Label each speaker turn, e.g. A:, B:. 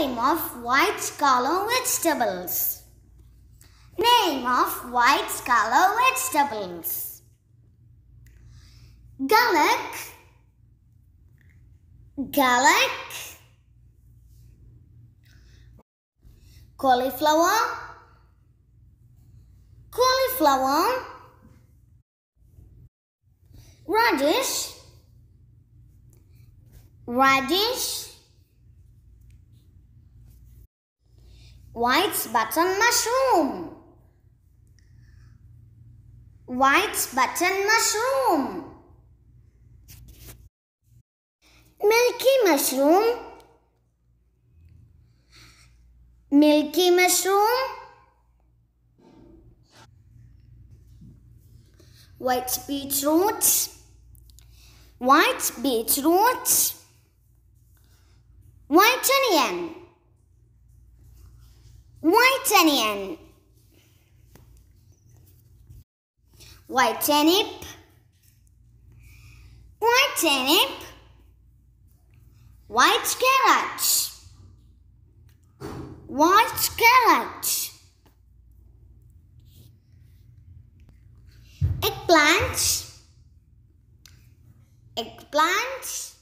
A: Name of white color vegetables. Name of white color vegetables.
B: Garlic. Garlic. Cauliflower. Cauliflower.
A: Radish. Radish. White's button mushroom. White's button mushroom. Milky mushroom. Milky mushroom. White beetroot. White beetroot. White onion onion. White turnip. White turnip. White carrot. White carrot. Eggplant. Eggplant.